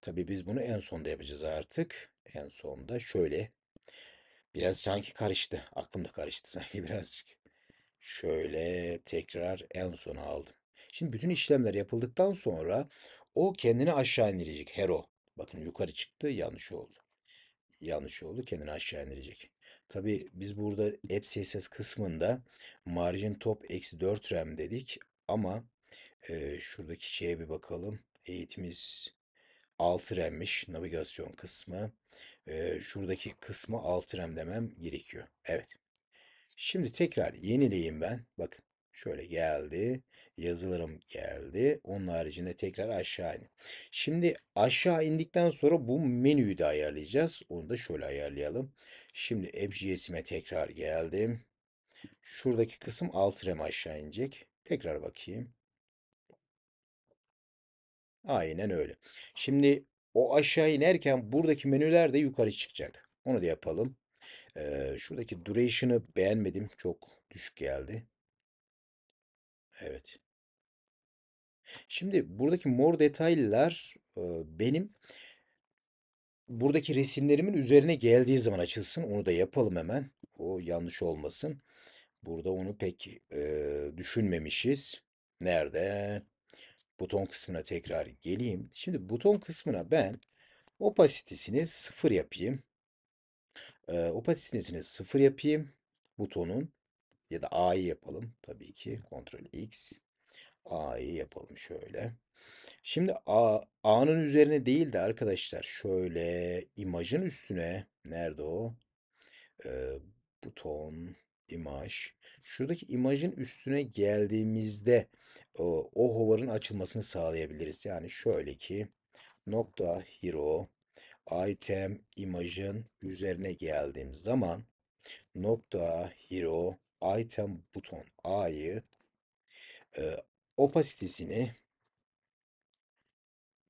Tabii biz bunu en sonda yapacağız artık en sonda şöyle biraz sanki karıştı. Aklım da karıştı sanki (laughs) birazcık. Şöyle tekrar en sona aldım. Şimdi bütün işlemler yapıldıktan sonra o kendini aşağı indirecek hero. Bakın yukarı çıktı yanlış oldu. Yanlış oldu kendini aşağı indirecek. Tabi biz burada EBCSS kısmında margin top eksi 4 rem dedik ama e, şuradaki şeye bir bakalım. Eğitimiz 6 remmiş navigasyon kısmı e, şuradaki kısmı alt rem demem gerekiyor. Evet. Şimdi tekrar yenileyim ben. Bakın şöyle geldi. Yazılarım geldi. Onun haricinde tekrar aşağı in. Şimdi aşağı indikten sonra bu menüyü de ayarlayacağız. Onu da şöyle ayarlayalım. Şimdi AppJS'ime tekrar geldim. Şuradaki kısım alt rem aşağı inecek. Tekrar bakayım. Aynen öyle. Şimdi o aşağı inerken buradaki menüler de yukarı çıkacak. Onu da yapalım. Ee, şuradaki duration'ı beğenmedim. Çok düşük geldi. Evet. Şimdi buradaki mor detaylar e, benim buradaki resimlerimin üzerine geldiği zaman açılsın. Onu da yapalım hemen. O yanlış olmasın. Burada onu pek e, düşünmemişiz. Nerede? buton kısmına tekrar geleyim. Şimdi buton kısmına ben opasitesini sıfır yapayım. Ee, opasitesini sıfır yapayım. Butonun ya da A'yı yapalım. Tabii ki Ctrl X. A'yı yapalım şöyle. Şimdi A'nın üzerine değil de arkadaşlar şöyle imajın üstüne nerede o? Ee, buton imaj. Şuradaki imajın üstüne geldiğimizde o, o hover'ın açılmasını sağlayabiliriz. Yani şöyle ki nokta hero item imajın üzerine geldiğim zaman nokta hero item buton a'yı e, opasitesini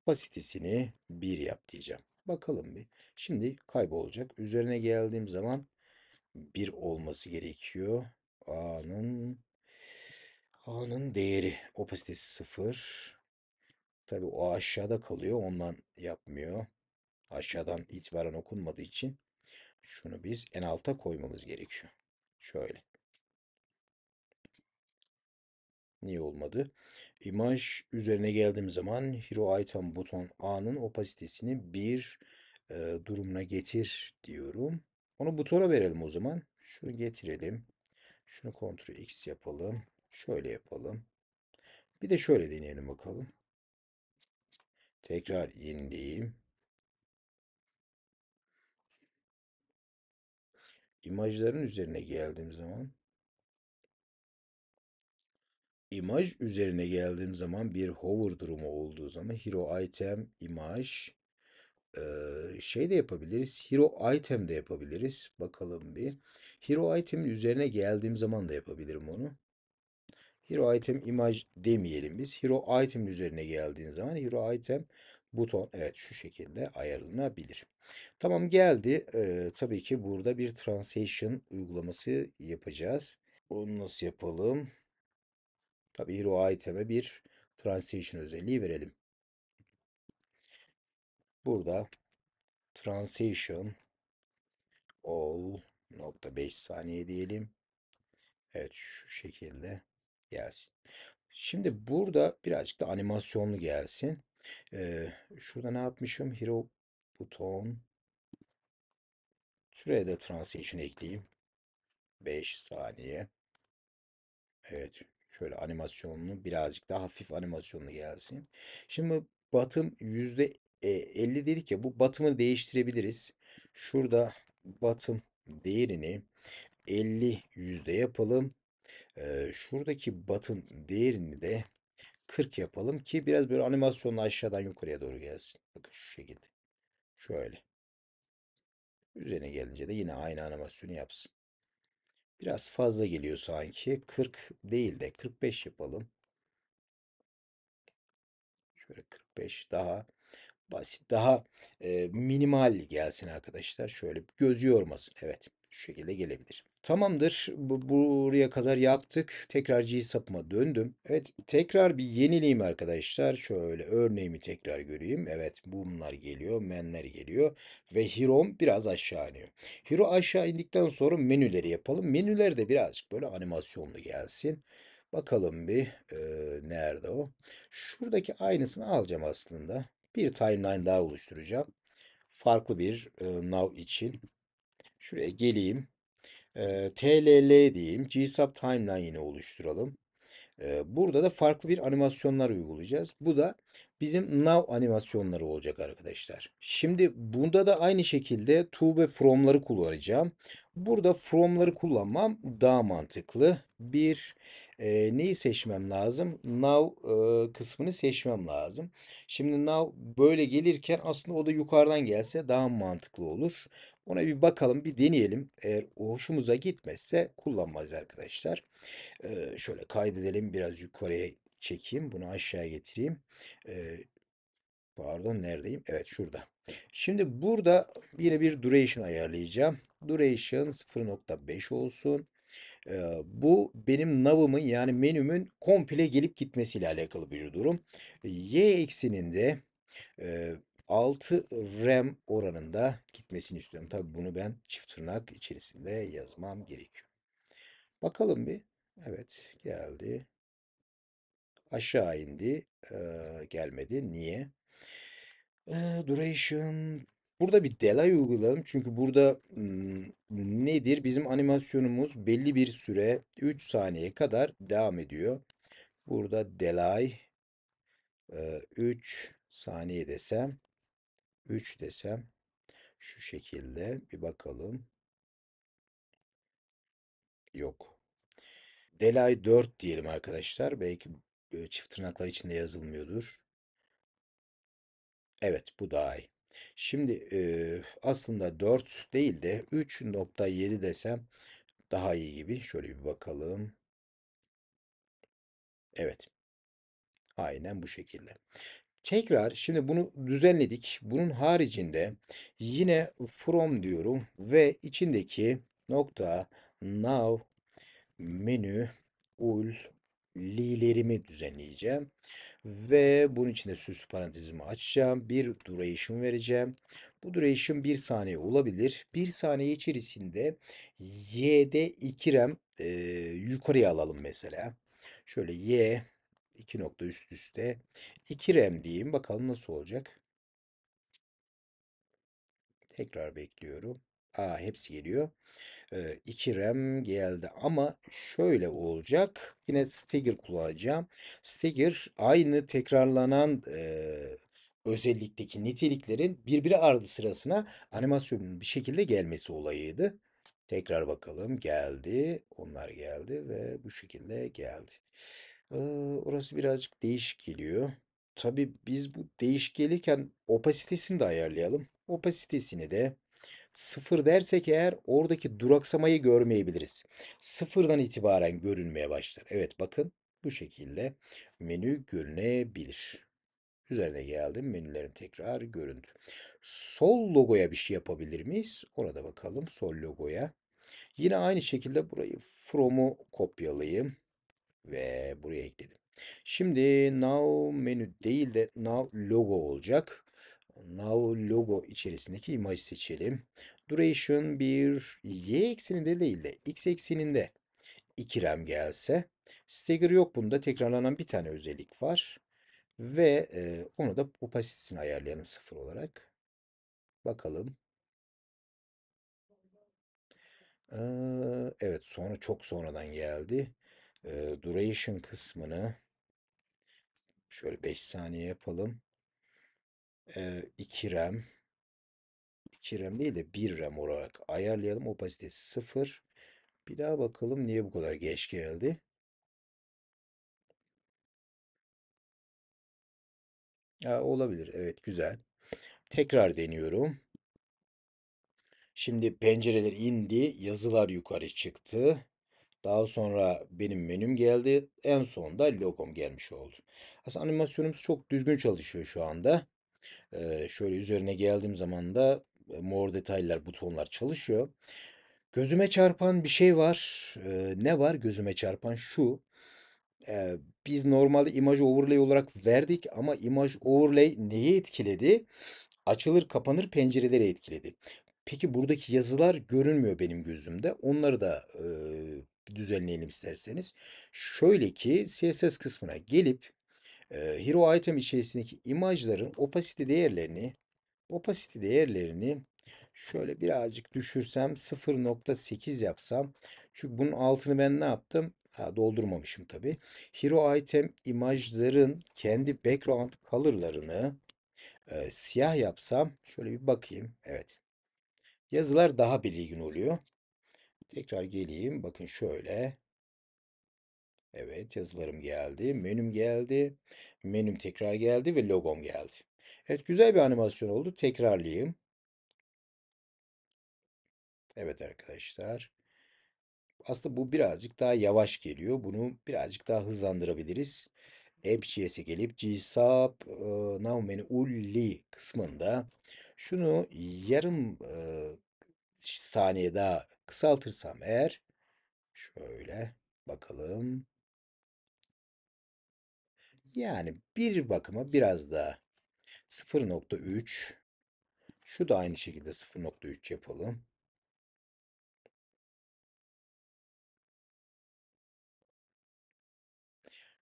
opasitesini 1 yap diyeceğim. Bakalım bir. Şimdi kaybolacak. Üzerine geldiğim zaman 1 olması gerekiyor. A'nın A'nın değeri opasitesi 0. Tabii o aşağıda kalıyor. Ondan yapmıyor. Aşağıdan itibaren okunmadığı için şunu biz en alta koymamız gerekiyor. Şöyle. Niye olmadı? İmaj üzerine geldiğim zaman Hero Item buton A'nın opasitesini 1 e, durumuna getir diyorum. Onu butona verelim o zaman. Şunu getirelim. Şunu kontrol X yapalım. Şöyle yapalım. Bir de şöyle deneyelim bakalım. Tekrar yenileyim. İmajların üzerine geldiğim zaman imaj üzerine geldiğim zaman bir hover durumu olduğu zaman hero item imaj şey de yapabiliriz. Hero item de yapabiliriz. Bakalım bir. Hero item üzerine geldiğim zaman da yapabilirim onu. Hero item imaj demeyelim biz. Hero item üzerine geldiğin zaman hero item buton evet şu şekilde ayarlanabilir. Tamam geldi. Ee, tabii ki burada bir transition uygulaması yapacağız. Onu nasıl yapalım? Tabii hero item'e bir transition özelliği verelim. Burada transition all nokta 5 saniye diyelim. Evet şu şekilde gelsin. Şimdi burada birazcık da animasyonlu gelsin. Ee, şurada ne yapmışım? Hero buton. Şuraya da transition ekleyeyim. 5 saniye. Evet. Şöyle animasyonlu birazcık daha hafif animasyonlu gelsin. Şimdi bottom e, 50 dedik ya bu batımı değiştirebiliriz. Şurada batım değerini 50 yüzde yapalım. E, şuradaki batın değerini de 40 yapalım ki biraz böyle animasyonla aşağıdan yukarıya doğru gelsin. Bakın şu şekilde. Şöyle. Üzerine gelince de yine aynı animasyonu yapsın. Biraz fazla geliyor sanki. 40 değil de 45 yapalım. Şöyle 45 daha basit, daha e, minimal gelsin arkadaşlar. Şöyle göz yormasın. Evet şu şekilde gelebilir. Tamamdır. Bu, buraya kadar yaptık. Tekrar G sapma döndüm. Evet tekrar bir yenileyim arkadaşlar. Şöyle örneğimi tekrar göreyim. Evet bunlar geliyor. Menler geliyor. Ve Hirom biraz aşağı iniyor. Hero aşağı indikten sonra menüleri yapalım. Menüler de birazcık böyle animasyonlu gelsin. Bakalım bir e, nerede o? Şuradaki aynısını alacağım aslında bir timeline daha oluşturacağım. Farklı bir e, nav için. Şuraya geleyim. E, TLL diyeyim. GSAP timeline yine oluşturalım. Burada da farklı bir animasyonlar uygulayacağız. Bu da bizim nav animasyonları olacak arkadaşlar. Şimdi bunda da aynı şekilde to ve from'ları kullanacağım. Burada from'ları kullanmam daha mantıklı. Bir e, neyi seçmem lazım? Now e, kısmını seçmem lazım. Şimdi now böyle gelirken aslında o da yukarıdan gelse daha mantıklı olur. Ona bir bakalım, bir deneyelim. Eğer hoşumuza gitmezse kullanmayız arkadaşlar. E, şöyle kaydedelim, biraz yukarıya çekeyim. Bunu aşağıya getireyim. E, pardon, neredeyim? Evet, şurada. Şimdi burada yine bir duration ayarlayacağım. Duration 0.5 olsun. Ee, bu benim navımın yani menümün komple gelip gitmesiyle alakalı bir durum. Y ekseninde de e, 6 RAM oranında gitmesini istiyorum. Tabii bunu ben çift tırnak içerisinde yazmam gerekiyor. Bakalım bir. Evet geldi. Aşağı indi. Ee, gelmedi. Niye? Ee, duration Burada bir delay uygulayalım. Çünkü burada nedir? Bizim animasyonumuz belli bir süre 3 saniye kadar devam ediyor. Burada delay e, 3 saniye desem 3 desem şu şekilde bir bakalım. Yok. Delay 4 diyelim arkadaşlar. Belki çift tırnaklar içinde yazılmıyordur. Evet bu daha iyi. Şimdi e, aslında 4 değil de 3.7 desem daha iyi gibi. Şöyle bir bakalım. Evet. Aynen bu şekilde. Tekrar şimdi bunu düzenledik. Bunun haricinde yine from diyorum ve içindeki nokta now menü ul lilerimi düzenleyeceğim. Ve bunun içinde de süs parantezimi açacağım. Bir duration vereceğim. Bu duration 1 saniye olabilir. 1 saniye içerisinde y'de 2 rem e, yukarıya alalım mesela. Şöyle y 2 nokta üst üste 2 rem diyeyim. Bakalım nasıl olacak. Tekrar bekliyorum. A hepsi geliyor. Ee, 2 RAM geldi ama şöyle olacak. Yine Stagger kullanacağım. Stagger aynı tekrarlanan e, özellikteki niteliklerin birbiri ardı sırasına animasyonun bir şekilde gelmesi olayıydı. Tekrar bakalım geldi. Onlar geldi ve bu şekilde geldi. Ee, orası birazcık değişik geliyor. Tabi biz bu değiş gelirken opasitesini de ayarlayalım. Opasitesini de Sıfır dersek eğer oradaki duraksamayı görmeyebiliriz. Sıfırdan itibaren görünmeye başlar. Evet bakın bu şekilde menü görünebilir. Üzerine geldim. menülerin tekrar göründü. Sol logoya bir şey yapabilir miyiz? Ona da bakalım. Sol logoya. Yine aynı şekilde burayı from'u kopyalayayım. Ve buraya ekledim. Şimdi now menü değil de now logo olacak. Now logo içerisindeki imajı seçelim. Duration bir y ekseninde değil de x ekseninde ikirem gelse. Stagger yok bunda tekrarlanan bir tane özellik var. Ve e, onu da opacitesini ayarlayalım sıfır olarak. Bakalım. Ee, evet sonra çok sonradan geldi. Ee, duration kısmını şöyle 5 saniye yapalım. Eee, 2 RAM. 2 RAM değil de 1 RAM olarak ayarlayalım. Opasitesi 0. Bir daha bakalım niye bu kadar geç geldi. Ya, olabilir. Evet güzel. Tekrar deniyorum. Şimdi pencereler indi. Yazılar yukarı çıktı. Daha sonra benim menüm geldi. En sonunda logom gelmiş oldu. Aslında animasyonumuz çok düzgün çalışıyor şu anda. Ee, şöyle üzerine geldiğim zaman da mor detaylar, butonlar çalışıyor. Gözüme çarpan bir şey var. Ee, ne var gözüme çarpan? Şu. Ee, biz normalde imaj overlay olarak verdik ama imaj overlay neyi etkiledi? Açılır kapanır pencereleri etkiledi. Peki buradaki yazılar görünmüyor benim gözümde. Onları da e, düzenleyelim isterseniz. Şöyle ki CSS kısmına gelip hero item içerisindeki imajların opacity değerlerini opacity değerlerini şöyle birazcık düşürsem 0.8 yapsam çünkü bunun altını ben ne yaptım? Ha, doldurmamışım tabi. Hero item imajların kendi background color'larını e, siyah yapsam şöyle bir bakayım. Evet. Yazılar daha belirgin oluyor. Tekrar geleyim. Bakın şöyle. Evet yazılarım geldi. Menüm geldi. Menüm tekrar geldi ve logom geldi. Evet güzel bir animasyon oldu. Tekrarlayayım. Evet arkadaşlar. Aslında bu birazcık daha yavaş geliyor. Bunu birazcık daha hızlandırabiliriz. Ebciyes'e gelip Cisab e, Navmen Ulli kısmında şunu yarım e, saniye daha kısaltırsam eğer şöyle bakalım yani bir bakıma biraz daha 0.3 şu da aynı şekilde 0.3 yapalım.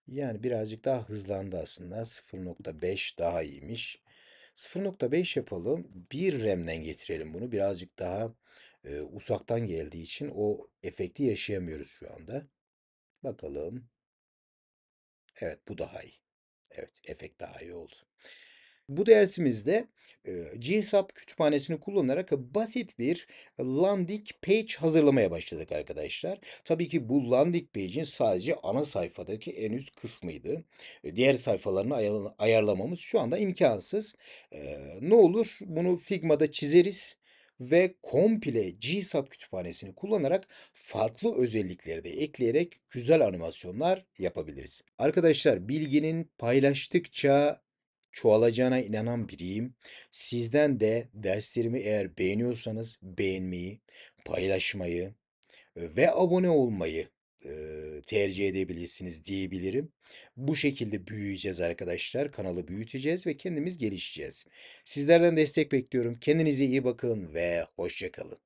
Yani birazcık daha hızlandı aslında. 0.5 daha iyiymiş. 0.5 yapalım. Bir RAM'den getirelim bunu. Birazcık daha e, uzaktan geldiği için o efekti yaşayamıyoruz şu anda. Bakalım. Evet bu daha iyi. Evet, efekt daha iyi oldu. Bu dersimizde GSAP kütüphanesini kullanarak basit bir landing page hazırlamaya başladık arkadaşlar. Tabii ki bu landing page'in sadece ana sayfadaki en üst kısmıydı. E, diğer sayfalarını ayarlamamız şu anda imkansız. Ne olur bunu Figma'da çizeriz ve komple GSAP kütüphanesini kullanarak farklı özellikleri de ekleyerek güzel animasyonlar yapabiliriz. Arkadaşlar bilginin paylaştıkça çoğalacağına inanan biriyim. Sizden de derslerimi eğer beğeniyorsanız beğenmeyi, paylaşmayı ve abone olmayı e, tercih edebilirsiniz diyebilirim. Bu şekilde büyüyeceğiz arkadaşlar. Kanalı büyüteceğiz ve kendimiz gelişeceğiz. Sizlerden destek bekliyorum. Kendinize iyi bakın ve hoşçakalın.